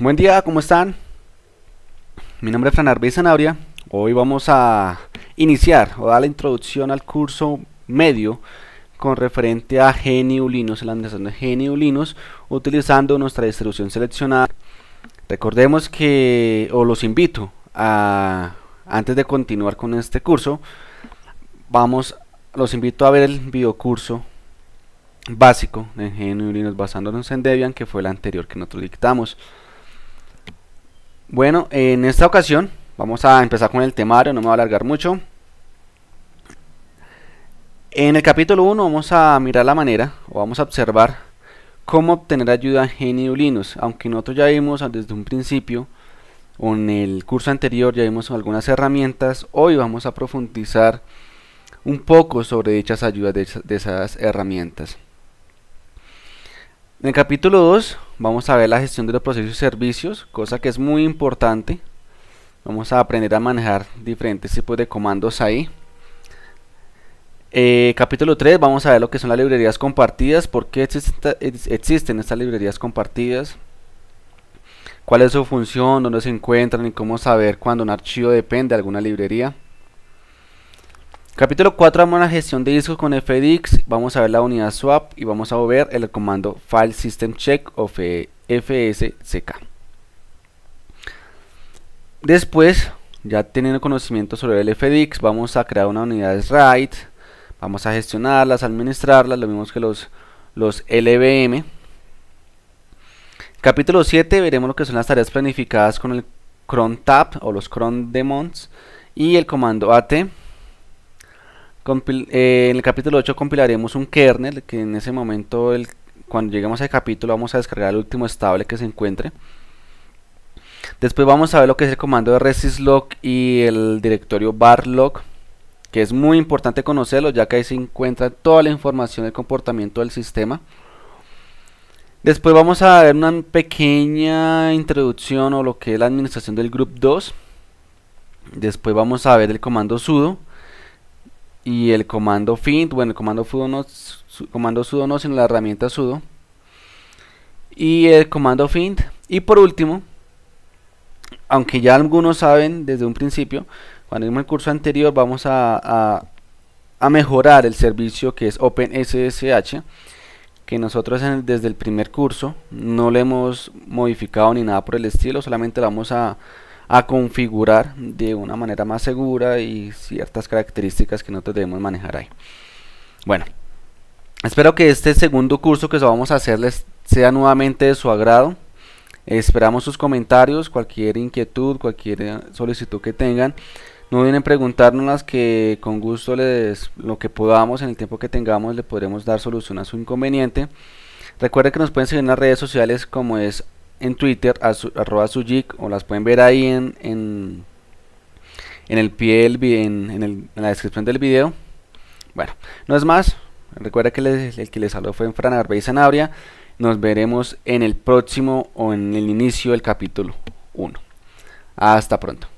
Buen día, ¿cómo están? Mi nombre es Fran Arbey Hoy vamos a iniciar o dar la introducción al curso medio con referente a GNU Linux, la administración de GNU utilizando nuestra distribución seleccionada. Recordemos que, o los invito a, antes de continuar con este curso, vamos, los invito a ver el curso básico de GNU basándonos en Debian, que fue el anterior que nosotros dictamos. Bueno, en esta ocasión vamos a empezar con el temario, no me voy a alargar mucho. En el capítulo 1 vamos a mirar la manera, o vamos a observar cómo obtener ayuda GNU Linux, aunque nosotros ya vimos desde un principio, o en el curso anterior ya vimos algunas herramientas, hoy vamos a profundizar un poco sobre dichas ayudas de, esas herramientas. En el capítulo 2 vamos a ver la gestión de los procesos y servicios, cosa que es muy importante. Vamos a aprender a manejar diferentes tipos de comandos ahí. Eh, capítulo 3, vamos a ver lo que son las librerías compartidas, por qué existen estas librerías compartidas, cuál es su función, dónde se encuentran y cómo saber cuando un archivo depende de alguna librería. Capítulo 4 vamos a la gestión de discos con FDX, vamos a ver la unidad swap y vamos a ver el comando file system check o FSCK. Después, ya teniendo conocimiento sobre el FDX, vamos a crear una unidad RAID, vamos a gestionarlas, administrarlas, lo mismo que los, los LVM. Capítulo 7 veremos lo que son las tareas planificadas con el cron tab o los cron demons y el comando AT eh, en el capítulo 8 compilaremos un kernel que en ese momento el, cuando lleguemos al capítulo vamos a descargar el último estable que se encuentre. Después vamos a ver lo que es el comando de resyslog y el directorio barlog que es muy importante conocerlo ya que ahí se encuentra toda la información del comportamiento del sistema. Después vamos a ver una pequeña introducción o lo que es la administración del group 2. Después vamos a ver el comando sudo y el comando find, bueno, el comando sudo no, comando sino la herramienta sudo y el comando find y por último, aunque ya algunos saben desde un principio, cuando en el curso anterior vamos a, a, mejorar el servicio que es OpenSSH que nosotros desde el primer curso no le hemos modificado ni nada por el estilo, solamente vamos a a configurar de una manera más segura y ciertas características que nosotros debemos manejar ahí. Bueno, espero que este segundo curso que vamos a hacerles sea nuevamente de su agrado. Esperamos sus comentarios, cualquier inquietud, cualquier eh, solicitud que tengan. No vienen preguntarnos las que con gusto les lo que podamos en el tiempo que tengamos le podremos dar solución a su inconveniente. Recuerden que nos pueden seguir en las redes sociales como es en Twitter, a su, arroba o las pueden ver ahí en, en, el pie en, la descripción del video. Bueno, no es más. Recuerda que el que les habló fue en Fran Arbey Sanabria. Nos veremos en el próximo o en el inicio del capítulo 1. Hasta pronto.